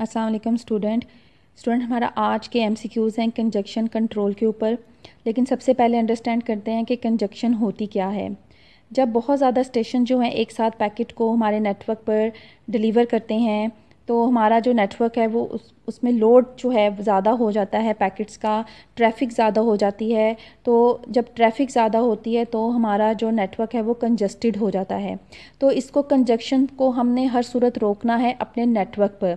Aslam student student हमारा आज के क्यूज़ हैं कंजक्शन कंट्रोल के ऊपर लेकिन सबसे पहले अंडरस्टैंड करते हैं कि कंजक्शन होती क्या है जब बहुत ज़्यादा स्टेशन जो हैं एक साथ पैकेट को हमारे नेटवर्क पर डिलीवर करते हैं तो हमारा जो नेटवर्क है वो उस उसमें लोड जो है ज़्यादा हो जाता है पैकेट्स का ट्रैफिक ज़्यादा हो जाती है तो जब ट्रैफिक ज़्यादा होती है तो हमारा जो नेटवर्क है वो कंजस्टेड हो जाता है तो इसको कंजक्शन को हमने हर सूरत रोकना है अपने नेटवर्क पर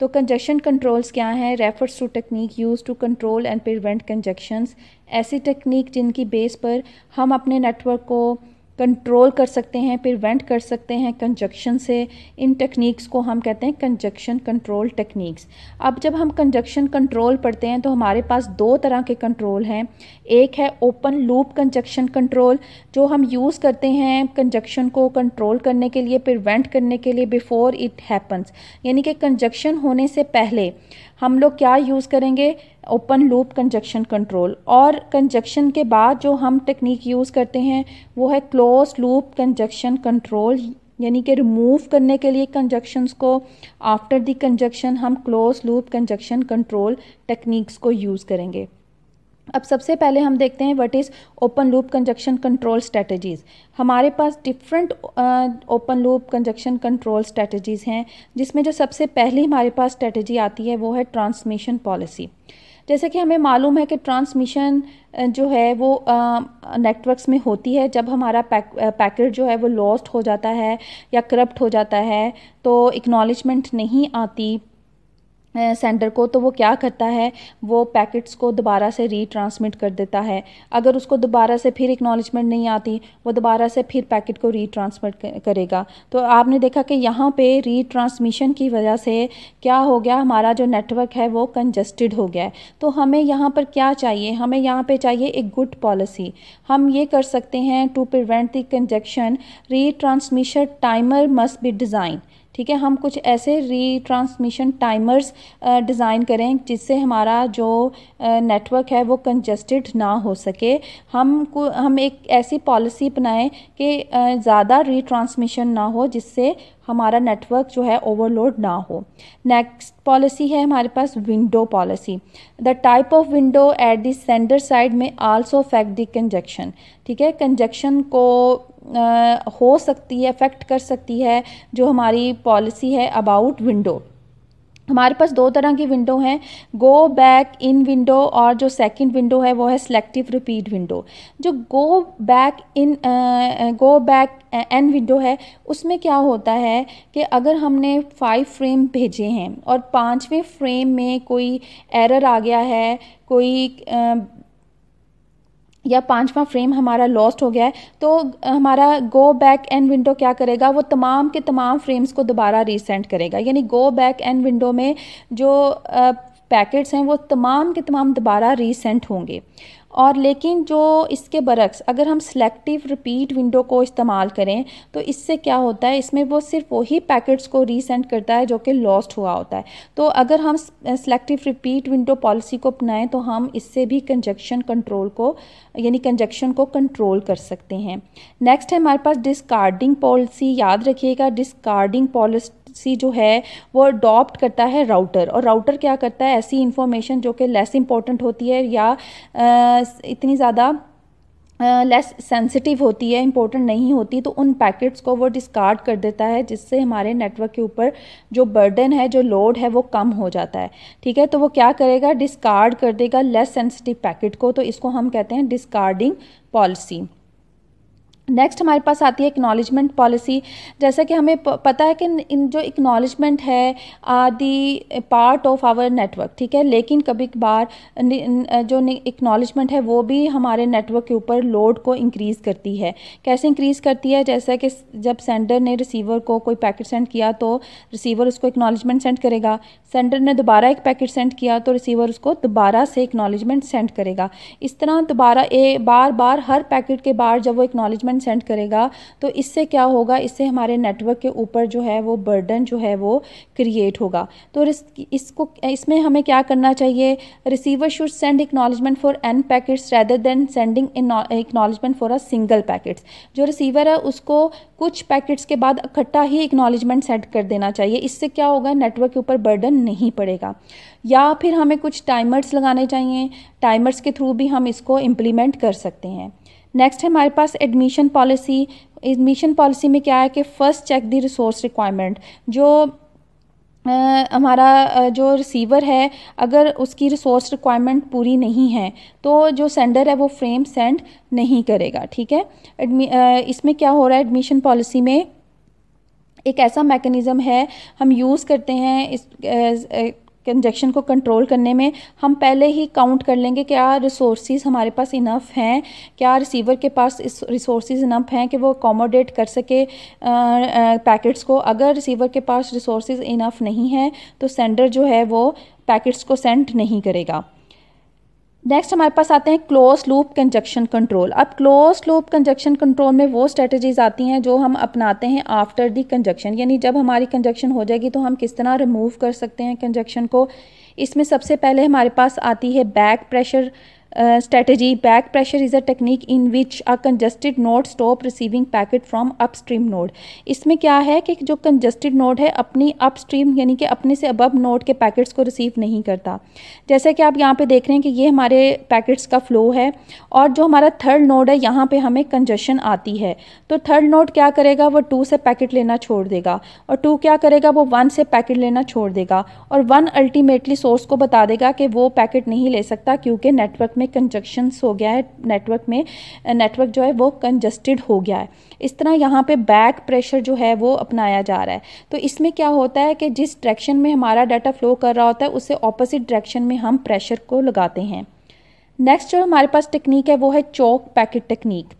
तो कंजक्शन कंट्रोल्स क्या हैं refers to technique use to control and prevent congestions ऐसी टेक्निक जिनकी बेस पर हम अपने नेटवर्क को कंट्रोल कर सकते हैं प्रिवेंट कर सकते हैं कंजक्शन से इन टेक्निक्स को हम कहते हैं कंजक्शन कंट्रोल टेक्निक्स अब जब हम कंजक्शन कंट्रोल पढ़ते हैं तो हमारे पास दो तरह के कंट्रोल हैं एक है ओपन लूप कंजक्शन कंट्रोल जो हम यूज़ करते हैं कंजक्शन को कंट्रोल करने के लिए प्रिवेंट करने के लिए बिफ़ोर इट हैपन्स यानी कि कंजक्शन होने से पहले हम लोग क्या यूज़ करेंगे ओपन लूप कंजक्शन कंट्रोल और कंजक्शन के बाद जो हम टेक्निक यूज़ करते हैं वो है क्लोज लूप कंजक्शन कंट्रोल यानी कि रिमूव करने के लिए कंजक्शंस को आफ्टर दी कंजक्शन हम close loop congestion control techniques को यूज़ करेंगे अब सबसे पहले हम देखते हैं what is open loop congestion control strategies हमारे पास different open loop congestion control strategies हैं जिसमें जो सबसे पहली हमारे पास स्ट्रेटजी आती है वो है ट्रांसमिशन पॉलिसी जैसे कि हमें मालूम है कि ट्रांसमिशन uh, जो है वो नेटवर्क्स uh, में होती है जब हमारा पैक पैकेट uh, जो है वो लॉस्ट हो जाता है या करप्ट हो जाता है तो इक्नॉलेजमेंट नहीं आती सेंडर को तो वो क्या करता है वो पैकेट्स को दोबारा से रीट्रांसमिट कर देता है अगर उसको दोबारा से फिर एक्नॉलेजमेंट नहीं आती वो दोबारा से फिर पैकेट को रीट्रांसमिट करेगा तो आपने देखा कि यहाँ पे रीट्रांसमिशन की वजह से क्या हो गया हमारा जो नेटवर्क है वो कंजस्टेड हो गया है तो हमें यहाँ पर क्या चाहिए हमें यहाँ पर चाहिए एक गुड पॉलिसी हम ये कर सकते हैं to prevent the congestion retransmission timer must be design ठीक है हम कुछ ऐसे रीट्रांसमिशन टाइमर्स डिज़ाइन करें जिससे हमारा जो नेटवर्क है वो कंजस्टेड ना हो सके हम को हम एक ऐसी पॉलिसी अपनाएं कि ज़्यादा रीट्रांसमिशन ना हो जिससे हमारा नेटवर्क जो है ओवरलोड ना हो नेक्स्ट पॉलिसी है हमारे पास window policy the type of window at sender side में आल्सो फैक्ट दंजक्शन कंजक्शन ठीक है कंजक्शन को हो सकती है अफेक्ट कर सकती है जो हमारी पॉलिसी है अबाउट विंडो हमारे पास दो तरह की विंडो हैं गो बैक इन विंडो और जो सेकंड विंडो है वो है सेलेक्टिव रिपीट विंडो जो go back N go back N window है उसमें क्या होता है कि अगर हमने फाइव फ्रेम भेजे हैं और पाँचवें फ्रेम में कोई एरर आ गया है कोई uh, या पांचवा फ्रेम हमारा लॉस्ट हो गया है तो हमारा गो बैक एंड विंडो क्या करेगा वो तमाम के तमाम फ्रेम्स को दोबारा रीसेंट करेगा यानी गो बैक एंड विंडो में जो पैकेट्स हैं वो तमाम के तमाम दोबारा रीसेंट होंगे और लेकिन जो इसके बरक्स अगर हम सेलेक्टिव रिपीट विंडो को इस्तेमाल करें तो इससे क्या होता है इसमें वो सिर्फ वही पैकेट्स को रीसेंड करता है जो कि लॉस्ट हुआ होता है तो अगर हम सेलेक्टिव रिपीट विंडो पॉलिसी को अपनाएं तो हम इससे भी कंजक्शन कंट्रोल को यानी कंजक्शन को कंट्रोल कर सकते हैं नेक्स्ट है हमारे पास डिस्कार्डिंग पॉलिसी याद रखिएगा डिस्कार्डिंग पॉलिसी सी जो है वो अडॉप्ट करता है राउटर और राउटर क्या करता है ऐसी इन्फॉर्मेशन जो कि लेस इंपॉर्टेंट होती है या आ, इतनी ज़्यादा लेस सेंसिटिव होती है इंपॉर्टेंट नहीं होती तो उन पैकेट्स को वो डिस्कार्ड कर देता है जिससे हमारे नेटवर्क के ऊपर जो बर्डन है जो लोड है वो कम हो जाता है ठीक है तो वो क्या करेगा डिस्कार्ड कर देगा लेस सेंसिटिव पैकेट को तो इसको हम कहते हैं डिस्कार्डिंग पॉलिसी नेक्स्ट हमारे पास आती है एक्नॉलेजमेंट पॉलिसी जैसा कि हमें पता है कि इन जो एक्नॉलेजमेंट है are the part of our network ठीक है लेकिन कभी कभार जो एक्नॉलेजमेंट है वो भी हमारे नेटवर्क के ऊपर लोड को इंक्रीज़ करती है कैसे इंक्रीज़ करती है जैसा कि जब सेंडर ने रिसीवर को कोई पैकेट सेंड किया तो रिसीवर उसको एक्नॉलेजमेंट सेंड करेगा सेंडर ने दोबारा एक पैकेट सेंड किया तो रिसीवर उसको दोबारा से एक्नॉलेजमेंट सेंड करेगा इस तरह दोबारा ए बार बार हर पैकेट के बार जब वो एक्नॉलेजमेंट वन सेंड करेगा तो इससे क्या होगा इससे हमारे नेटवर्क के ऊपर जो है वो बर्डन जो है वो क्रिएट होगा तो इसको इसमें हमें क्या करना चाहिए receiver should send acknowledgement for N packets rather than sending acknowledgement for a single packets जो रिसीवर है उसको कुछ पैकेट्स के बाद इकट्ठा ही एक्नॉलेजमेंट सेट कर देना चाहिए इससे क्या होगा नेटवर्क के ऊपर बर्डन नहीं पड़ेगा या फिर हमें कुछ टाइमर्स लगाने चाहिए टाइमर्स के थ्रू भी हम इसको इम्प्लीमेंट कर सकते हैं नेक्स्ट है हमारे पास एडमिशन पॉलिसी एडमिशन पॉलिसी में क्या है कि first check the resource requirement जो आ, हमारा जो रिसीवर है अगर उसकी रिसोर्स रिक्वायरमेंट पूरी नहीं है तो जो सेंडर है वो फ्रेम सेंड नहीं करेगा ठीक है इसमें क्या हो रहा है एडमिशन पॉलिसी में एक ऐसा मैकेनिज़्म है हम यूज़ करते हैं इस कंजेक्शन को कंट्रोल करने में हम पहले ही काउंट कर लेंगे क्या रिसोर्स हमारे पास इनफ हैं क्या रिसीवर के पास इस इनफ हैं कि वो अकोमोडेट कर सके पैकेट्स को अगर रिसीवर के पास रिसोर्स इनफ नहीं हैं तो सेंडर जो है वो पैकेट्स को सेंड नहीं करेगा नेक्स्ट हमारे पास आते हैं क्लोज लूप कंजक्शन कंट्रोल अब क्लोज लूप कंजक्शन कंट्रोल में वो स्ट्रेटजीज आती हैं जो हम अपनाते हैं आफ्टर दी कंजक्शन यानी जब हमारी कंजक्शन हो जाएगी तो हम किस तरह रिमूव कर सकते हैं कंजक्शन को इसमें सबसे पहले हमारे पास आती है back pressure Uh, strategy back pressure is a technique in which a congested node stop receiving packet from upstream node इसमें क्या है कि जो congested node है अपनी upstream यानी कि अपने से above node के packets को receive नहीं करता जैसे कि आप यहाँ पे देख रहे हैं कि ये हमारे packets का flow है और जो हमारा third node है यहाँ पे हमें congestion आती है तो third node क्या करेगा वो टू से पैकेट लेना छोड़ देगा और टू क्या करेगा वो वन से पैकेट लेना छोड़ देगा और वन अल्टीमेटली सोर्स को बता देगा कि वो पैकेट नहीं ले सकता क्योंकि नेटवर्क में में कंजक्शंस हो गया है नेटवर्क में नेटवर्क जो है वो कंजस्टेड हो गया है इस तरह यहाँ पे बैक प्रेशर जो है वो अपनाया जा रहा है तो इसमें क्या होता है कि जिस डायरेक्शन में हमारा डाटा फ्लो कर रहा होता है उसे ऑपोजिट डायरेक्शन में हम प्रेशर को लगाते हैं नेक्स्ट जो हमारे पास टेक्निक है वो है choke packet technique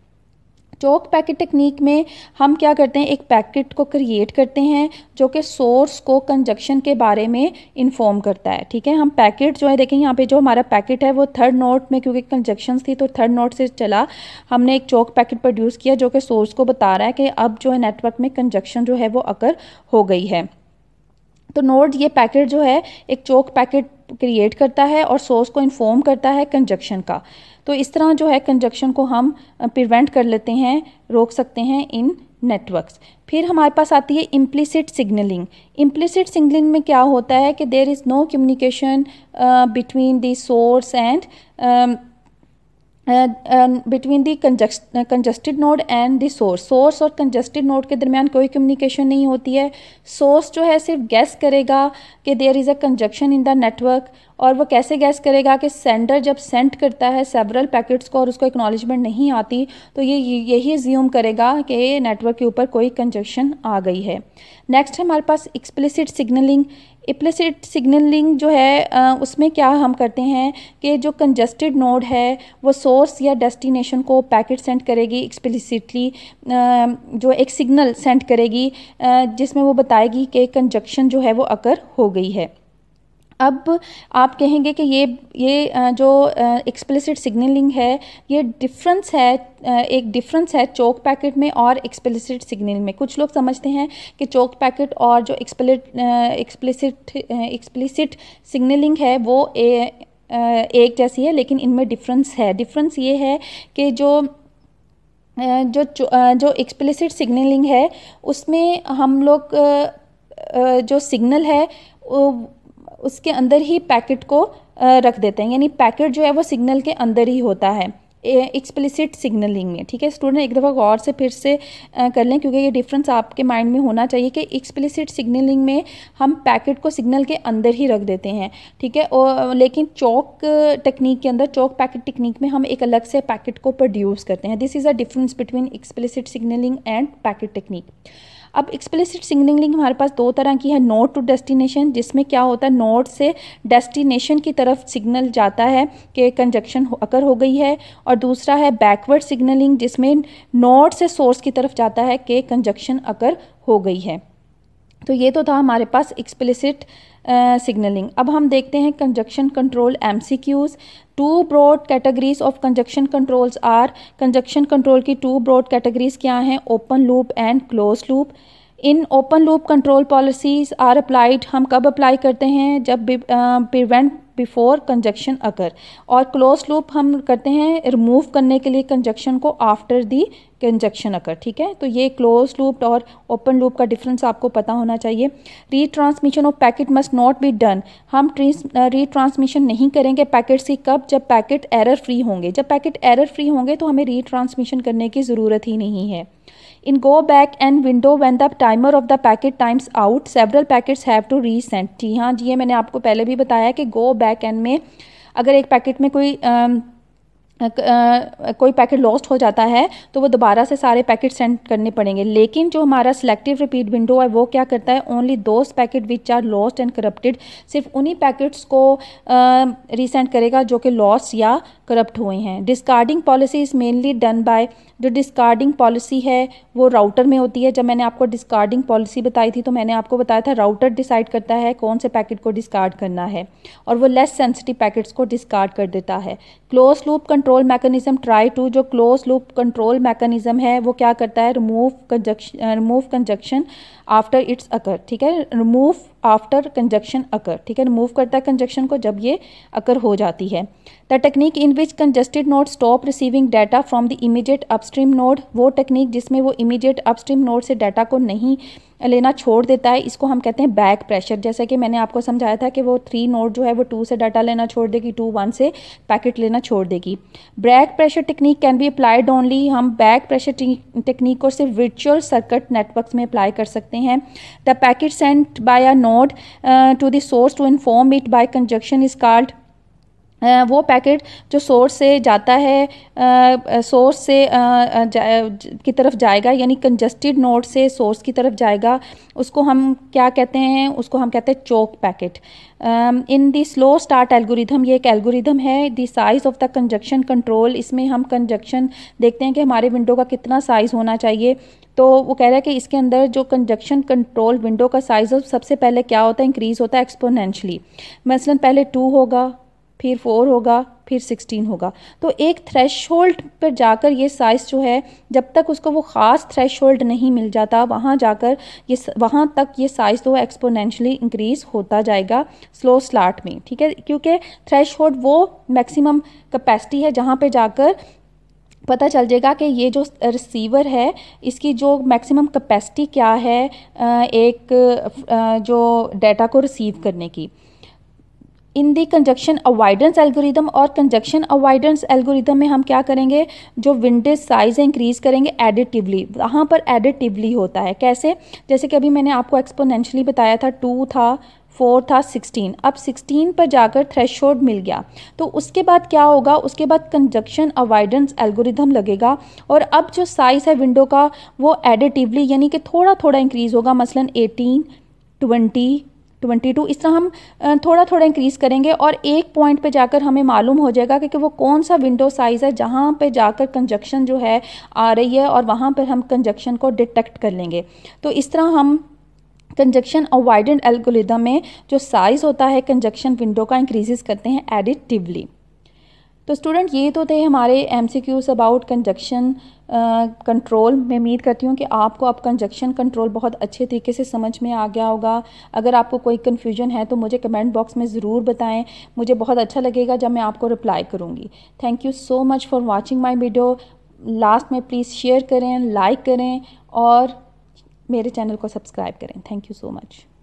choke packet technique में हम क्या करते हैं एक पैकेट को क्रिएट करते हैं जो कि सोर्स को कंजक्शन के बारे में इन्फॉर्म करता है ठीक है हम पैकेट जो है देखें यहाँ पे जो हमारा पैकेट है वो थर्ड नोट में क्योंकि कंजक्शन थी तो थर्ड नोट से चला हमने एक चौक पैकेट प्रोड्यूस किया जो कि सोर्स को बता रहा है कि अब जो है नेटवर्क में कंजक्शन जो है वो अकर हो गई है तो नोट ये पैकेट जो है एक चौक पैकेट क्रिएट करता है और सोर्स को इन्फॉर्म करता है कंजक्शन का तो इस तरह जो है कंजक्शन को हम प्रिवेंट कर लेते हैं रोक सकते हैं इन नेटवर्क्स फिर हमारे पास आती है इम्प्लिसिट सिग्नलिंग इम्प्लिसिट सिग्नलिंग में क्या होता है कि there is no communication between the source and between the between the conjust, uh, congested source और कंजस्टेड नोड के दरमियान कोई कम्युनिकेशन नहीं होती है सोर्स जो है सिर्फ गैस करेगा कि there is a congestion in the network और वो कैसे गैस करेगा कि सेंडर जब सेंड करता है सेवरल पैकेट्स को और उसको एक्नॉलेजमेंट नहीं आती तो ये यही ज्यूम करेगा कि नेटवर्क के ऊपर कोई कंजक्शन आ गई है नेक्स्ट हमारे पास एक्सप्लिसिट सिग्नलिंग इप्लिसिट सिग्नलिंग जो है उसमें क्या हम करते हैं कि जो कंजस्टेड नोड है वो सोर्स या डेस्टिनेशन को पैकेट सेंड करेगी एक्सप्लिसिटली जो एक सिग्नल सेंड करेगी जिसमें वो बताएगी कि कंजक्शन जो है वो अकर हो गई है अब आप कहेंगे कि ये ये जो एक्सप्लिसिट सिग्नलिंग है ये डिफरेंस है एक डिफरेंस है चौक पैकेट में और एक्सप्लिसिट सिग्नल में कुछ लोग समझते हैं कि चौक पैकेट और जो एक्सप्लिट एक्सप्लिसिट एक्सप्लिसिट सिग्नलिंग है वो ए, एक जैसी है लेकिन इनमें डिफरेंस है डिफरेंस ये है कि जो जो जो एक्सप्लिसिट सिग्नलिंग है उसमें हम लोग जो सिग्नल है उसके अंदर ही पैकेट को रख देते हैं यानी पैकेट जो है वो सिग्नल के अंदर ही होता है एक्सप्लिसिट सिग्नलिंग में ठीक है स्टूडेंट एक दफ़ा गौर से फिर से कर लें क्योंकि ये डिफरेंस आपके माइंड में होना चाहिए कि एक्सप्लिसिट सिग्नलिंग में हम पैकेट को सिग्नल के अंदर ही रख देते हैं ठीक है और लेकिन चौक टेक्निक के अंदर चौक पैकेट टेक्निक में हम एक अलग से पैकेट को प्रोड्यूस करते हैं this is a difference between explicit signaling and packet technique अब एक्सप्लिसिट सिग्नलिंग हमारे पास दो तरह की है नोट टू डेस्टिनेशन जिसमें क्या होता है नोट से डेस्टिनेशन की तरफ सिग्नल जाता है कि कंजक्शन अकर हो गई है और दूसरा है बैकवर्ड सिग्नलिंग जिसमें नोट से सोर्स की तरफ जाता है कि कंजक्शन अकर हो गई है तो ये तो था हमारे पास एक्सप्लिसिट सिग्नलिंग uh, अब हम देखते हैं congestion control M C Qs two broad categories of congestion controls are congestion control की टू ब्रॉड कैटेगरीज क्या हैं open loop and close loop in open loop control policies are applied हम कब apply करते हैं जब प्रिवेंट बिफोर कंजक्शन अकर और close loop हम करते हैं रिमूव करने के लिए कंजक्शन को आफ्टर दी कंजक्शन अकर ठीक है तो ये क्लोज लूप और ओपन लूप का डिफरेंस आपको पता होना चाहिए retransmission of packet must not be done हम रीट्रांसमिशन नहीं करेंगे पैकेट से कब जब पैकेट एरर फ्री होंगे जब पैकेट एरर फ्री होंगे तो हमें रीट्रांसमिशन करने की ज़रूरत ही नहीं है go back back window window the timer of the packet times out several packets have to resent जी हाँ जी ये मैंने आपको पहले भी बताया कि गो बैक एंड में अगर एक पैकेट में कोई uh, कोई पैकेट लॉस्ट हो जाता है तो वो दोबारा से सारे पैकेट सेंड करने पड़ेंगे लेकिन जो हमारा सिलेक्टिव रिपीट विंडो है वो क्या करता है only those packet which are lost and corrupted सिर्फ उन्हीं पैकेट्स को रीसेंड करेगा जो कि लॉस या करप्ट हुए हैं discarding policy is mainly done by जो डिस्कार्डिंग पॉलिसी है वो राउटर में होती है जब मैंने आपको डिस्कार्डिंग पॉलिसी बताई थी तो मैंने आपको बताया था राउटर डिसाइड करता है कौन से पैकेट को डिस्कार्ड करना है और वो लेस सेंसिटिव पैकेट्स को डिस्कार्ड कर देता है close loop control control mechanism try to जो क्लोज लूप कंट्रोल मैकेनिज्म है वो क्या करता है remove congestion remove congestion after its occur ठीक है रिमूव आफ्टर कंजक्शन अकर ठीक है रिमूव करता है कंजक्शन को जब ये अकर हो जाती है the technique in which congested node stop receiving data from the immediate upstream node वो टेक्निक जिसमें वो इमीडिएट अपस्ट्रीम नोड से डाटा को नहीं लेना छोड़ देता है इसको हम कहते हैं बैक प्रेशर जैसे कि मैंने आपको समझाया था कि वो थ्री नोट जो है वो टू से डाटा लेना छोड़ देगी टू वन से पैकेट लेना छोड़ देगी back pressure technique can be applied only हम बैक प्रेशर टेक्निक को सिर्फ वर्चुअल सर्किट नेटवर्क में अप्लाई कर सकते हैं the packet sent by a node node uh, to the source to inform it by conjunction is called वो packet जो source से जाता है सोर्स से जा, की तरफ जाएगा यानी कंजस्टेड नोड से सोर्स की तरफ जाएगा उसको हम क्या कहते हैं उसको हम कहते हैं choke packet in the slow start algorithm ये एक एल्गोरिथम है the size of the congestion control इसमें हम कंजक्शन देखते हैं कि हमारे विंडो का कितना साइज़ होना चाहिए तो वो कह रहा है कि इसके अंदर जो कंजक्शन कंट्रोल विंडो का साइज़ सबसे पहले क्या होता है इंक्रीज़ होता है एक्सपोनेंशली मसलन पहले टू होगा फिर फोर होगा फिर सिक्सटीन होगा तो एक थ्रेश होल्ड पर जाकर ये साइज़ जो है जब तक उसको वो ख़ास थ्रेश होल्ड नहीं मिल जाता वहाँ जाकर ये वहाँ तक ये साइज़ तो एक्सपोनेंशली इंक्रीज़ होता जाएगा स्लो स्लाट में ठीक है क्योंकि थ्रेश होल्ड वो मैक्सिमम कैपेसिटी है जहाँ पे जाकर पता चल जाएगा कि ये जो रिसीवर है इसकी जो मैक्सिमम कैपेसिटी क्या है एक जो डेटा को रिसीव करने की in the congestion avoidance algorithm और कंजक्शन अवॉइडेंस एल्गोरिदम में हम क्या करेंगे जो विंडेज साइज इंक्रीज करेंगे एडिटिवली वहाँ पर एडिटिवली होता है कैसे जैसे कि अभी मैंने आपको एक्सपोनेंशली बताया था टू था फोर था सिक्सटीन अब सिक्सटीन पर जाकर थ्रेश मिल गया तो उसके बाद क्या होगा उसके बाद कंजक्शन अवॉइडेंस एल्गोरिदम लगेगा और अब जो साइज़ है विंडो का वो एडिटिवली यानी कि थोड़ा थोड़ा इंक्रीज़ होगा मसलन एटीन ट्वेंटी ट्वेंटी टू इस तरह हम थोड़ा थोड़ा इंक्रीज़ करेंगे और एक पॉइंट पे जाकर हमें मालूम हो जाएगा कि, कि वो कौन सा विंडो साइज़ है जहाँ पे जाकर कंजक्शन जो है आ रही है और वहाँ पर हम कंजक्शन को डिटेक्ट कर लेंगे तो इस तरह हम कंजक्शन अवॉइडेंट एल्गोरिदम में जो साइज़ होता है कंजक्शन विंडो का इंक्रीजेस करते हैं एडिटिवली तो स्टूडेंट ये तो थे हमारे M C Qs about congestion control मैं उम्मीद करती हूँ कि आपको अब कंजक्शन कंट्रोल बहुत अच्छे तरीके से समझ में आ गया होगा अगर आपको कोई कन्फ्यूजन है तो मुझे कमेंट बॉक्स में ज़रूर बताएं मुझे बहुत अच्छा लगेगा जब मैं आपको रिप्लाई करूँगी thank you so much for watching my video last में प्लीज़ शेयर करें लाइक करें और मेरे चैनल को सब्सक्राइब करें थैंक यू सो मच